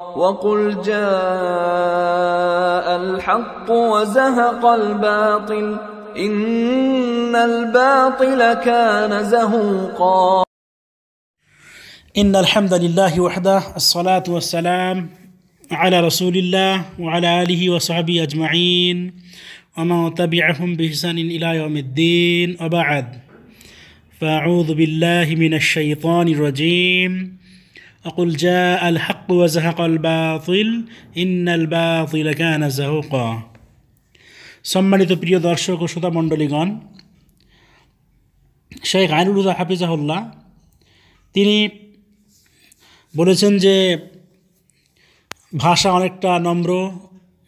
وقل جاء الحق وزهق الباطل ان الباطل كان زهوقا ان الحمد لله وحده الصلاه والسلام على رسول الله وعلى اله وصحبه اجمعين ومن تبعهم باحسان الى يوم الدين وبعد فاعوذ بالله من الشيطان الرجيم أقول جاء الحق وزهق الباطل إن الباطل كان زهوقا সম্মানিত প্রিয় দর্শক ও শ্রোতা মণ্ডলীগণ শেখ আইনুল আইনুলুদা হাফিজাহুল্লাহ তিনি বলেছেন যে ভাষা অনেকটা নম্র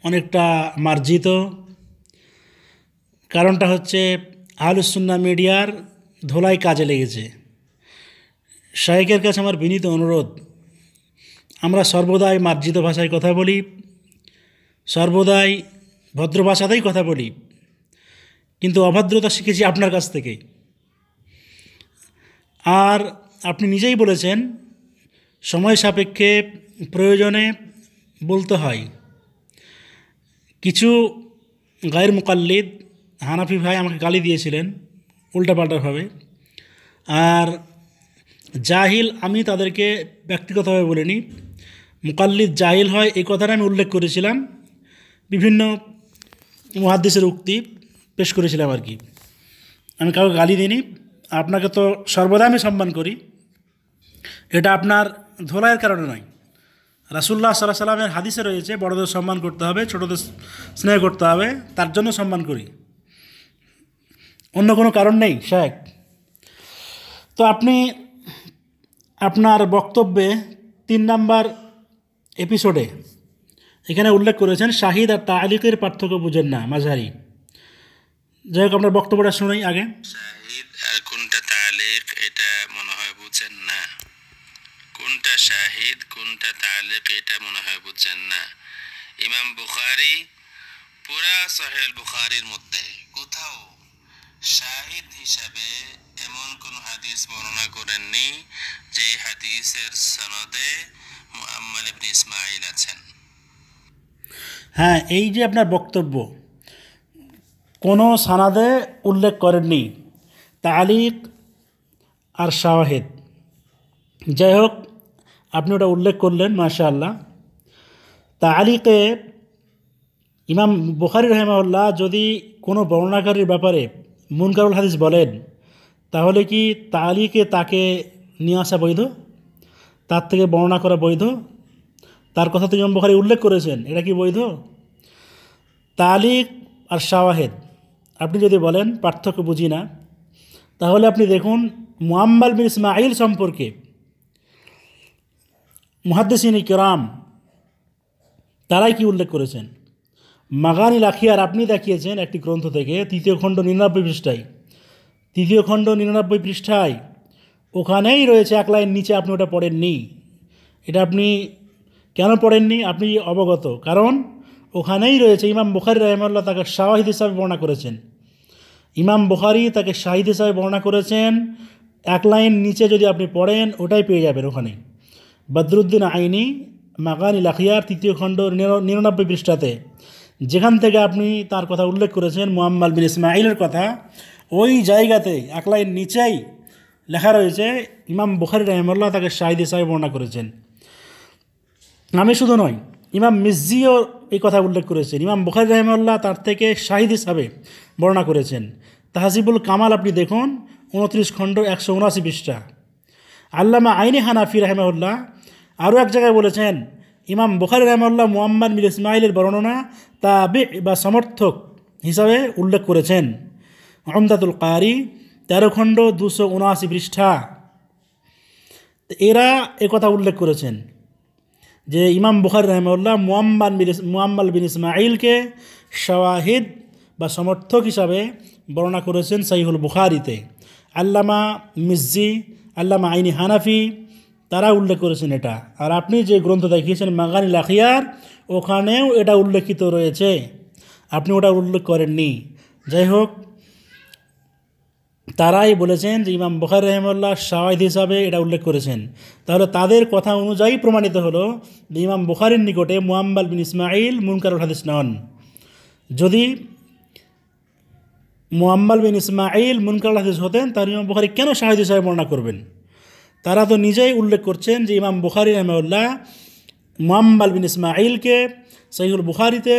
অনেকটা মার্জিত কারণটা হচ্ছে আহলুসুন্না মিডিয়ার ধোলাই কাজে লেগেছে শায়েকের কাছে আমার বিনীত অনুরোধ আমরা সর্বদাই মার্জিত ভাষায় কথা বলি সর্বদাই ভদ্র ভাষাতেই কথা বলি কিন্তু অভদ্রতা শিখেছি আপনার কাছ থেকে আর আপনি নিজেই বলেছেন সময় সাপেক্ষে প্রয়োজনে বলতে হয় কিছু গায়ের মোকাল্লিদ হানাফি ভাই আমাকে গালি দিয়েছিলেন উল্টাপাল্টাভাবে আর জাহিল আমি তাদেরকে ব্যক্তিগতভাবে বলিনি মুকাল্লিদ জাহিল হয় এই কথাটা আমি উল্লেখ করেছিলাম বিভিন্ন মহাদ্দেশের উক্তি পেশ করেছিলাম আর কি আমি কাউকে গালি দিইনি আপনাকে তো সর্বদা আমি সম্মান করি এটা আপনার ধোলাইয়ের কারণে নয় রাসুল্লাহ সাল্লাহ সাল্লামের হাদিসে রয়েছে বড়দের সম্মান করতে হবে ছোটদের স্নেহ করতে হবে তার জন্য সম্মান করি অন্য কোনো কারণ নেই শেখ তো আপনি আপনার বক্তব্যে তিন নাম্বার এপিসোডে এখানে উল্লেখ করেছেন শাহিদ আর তালিকের পার্থক্য বুঝেন না মাঝারি যাই হোক আপনার বক্তব্যটা শুনেই আগে শাহিদ আর কোনটা তালিক এটা মনে হয় বুঝেন না কোনটা শাহিদ কোনটা তালিক এটা মনে হয় বুঝছেন না ইমাম বুখারি পুরা সহেল বুখারির মধ্যে কোথাও শাহিদ হিসাবে এমন কোন হাদিস বর্ণনা করেননি যে হাদিসের সনদে মুআম্মাল ইবনে اسماعিল আছেন হ্যাঁ এই যে আপনার বক্তব্য কোনো সানাদে উল্লেখ করেননি তালিক আর শাওহেদ যাই হোক আপনি ওটা উল্লেখ করলেন মাশাআল্লাহ তালিকে ইমাম বুখারি রহমাউল্লাহ যদি কোনো বর্ণাকারীর ব্যাপারে মুনকারুল হাদিস বলেন তাহলে কি তালিকে তাকে নিয়ে আসা বৈধ তার থেকে বর্ণনা করা বৈধ তার কথা তো জম্বখারি উল্লেখ করেছেন এটা কি বৈধ তালিক আর শাওয়াহেদ আপনি যদি বলেন পার্থক্য বুঝি না তাহলে আপনি দেখুন মোয়াম্মাল বিন ইসমাইল সম্পর্কে মহাদ্দেশিনী কেরাম তারাই কি উল্লেখ করেছেন মাগানি লাখিয়ার আপনি দেখিয়েছেন একটি গ্রন্থ থেকে তৃতীয় খণ্ড নিরানব্বই পৃষ্ঠায় তৃতীয় খণ্ড নিরানব্বই পৃষ্ঠায় ওখানেই রয়েছে এক লাইন নিচে আপনি ওটা পড়েননি এটা আপনি কেন পড়েননি আপনি অবগত কারণ ওখানেই রয়েছে ইমাম বুখারি রহমাল্লাহ তাকে শাহিদ হিসাবে বর্ণনা করেছেন ইমাম বুখারি তাকে শাহিদ হিসাবে বর্ণনা করেছেন এক লাইন নিচে যদি আপনি পড়েন ওটাই পেয়ে যাবেন ওখানে বদরুদ্দিন আইনি মাকানি লাখিয়ার তৃতীয় খণ্ড নিরানব্বই পৃষ্ঠাতে যেখান থেকে আপনি তার কথা উল্লেখ করেছেন মোহাম্মদ বিন ইসমাইলের কথা ওই জায়গাতে এক লাইন নিচেই লেখা রয়েছে ইমাম বুখারি রহমল্লাহ তাকে শাহিদ হিসাবে বর্ণনা করেছেন আমি শুধু নয় ইমাম মির্জিও এই কথা উল্লেখ করেছেন ইমাম বুখারি রহমল্লাহ তার থেকে শাহিদ হিসাবে বর্ণনা করেছেন তাহাজিবুল কামাল আপনি দেখুন উনত্রিশ খণ্ড একশো উনআশি পৃষ্ঠা আল্লামা আইনি হানাফি রহমউল্লাহ আরও এক জায়গায় বলেছেন ইমাম বুখারি রহমউল্লাহ মোহাম্মদ মির ইসমাইলের বর্ণনা তাবে বা সমর্থক হিসাবে উল্লেখ করেছেন আমদাদুল কারি তেরো খণ্ড দুশো উনআশি পৃষ্ঠা এরা কথা উল্লেখ করেছেন যে ইমাম বুখার রহমউল্লাহ মুয়াম্মাল বিন মুয়াম্মাল বিন ইসমাইলকে শাওয়াহিদ বা সমর্থক হিসাবে বর্ণনা করেছেন সাইহুল বুখারিতে আল্লামা মিজি আল্লামা আইনি হানাফি তারা উল্লেখ করেছেন এটা আর আপনি যে গ্রন্থ দেখিয়েছেন মাগানি লাখিয়ার ওখানেও এটা উল্লেখিত রয়েছে আপনি ওটা উল্লেখ করেননি যাই হোক তারাই বলেছেন যে ইমাম বখার রহমল্লাহ শাওয়াহিদ হিসাবে এটা উল্লেখ করেছেন তাহলে তাদের কথা অনুযায়ী প্রমাণিত হলো যে ইমাম বুখারির নিকটে মুয়াম্বাল বিন ইসমাইল মুনকারুল হাদিস নন যদি মোয়াম্বাল বিন ইসমাইল মুনকাল হাদিস হতেন তাহলে ইমাম বুখারি কেন শাহিদ হিসাবে বর্ণনা করবেন তারা তো নিজেই উল্লেখ করছেন যে ইমাম বুখারি রহমাউল্লাহ মুয়াম্মাল বিন ইসমাইলকে সহিউল বুখারিতে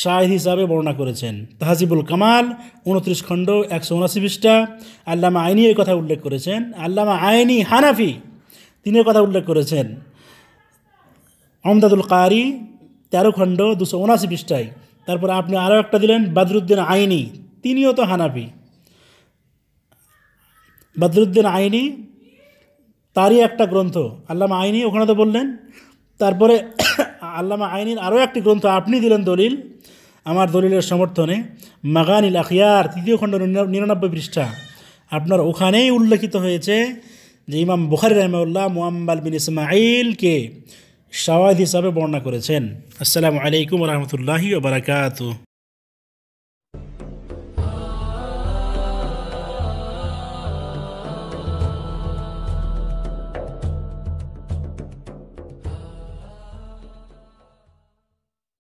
শাহিদ হিসাবে বর্ণনা করেছেন তাহাজিবুল কামাল উনত্রিশ খণ্ড একশো উনাশি পৃষ্ঠা আল্লামা আইনি এই কথা উল্লেখ করেছেন আল্লামা আইনি হানাফি তিনি কথা উল্লেখ করেছেন আমদাদুল কারি তেরো খণ্ড দুশো উনাশি পৃষ্ঠায় তারপর আপনি আরও একটা দিলেন বাদরুদ্দিন আইনি তিনিও তো হানাফি বদরুদ্দিন আইনি তারই একটা গ্রন্থ আল্লামা আইনি ওখানে তো বললেন তারপরে আল্লামা আইনিন আরও একটি গ্রন্থ আপনি দিলেন দলিল আমার দলিলের সমর্থনে মাগানিল আখিয়ার তৃতীয় খণ্ড নিরানব্বই পৃষ্ঠা আপনার ওখানেই উল্লেখিত হয়েছে যে ইমাম বুখারি রহমাউল্লাহ মোয়াম্মাল বিন ইসমাইলকে শাওয়াদ হিসাবে বর্ণনা করেছেন আসসালামু আলাইকুম রহমতুল্লাহি ওবরাকাত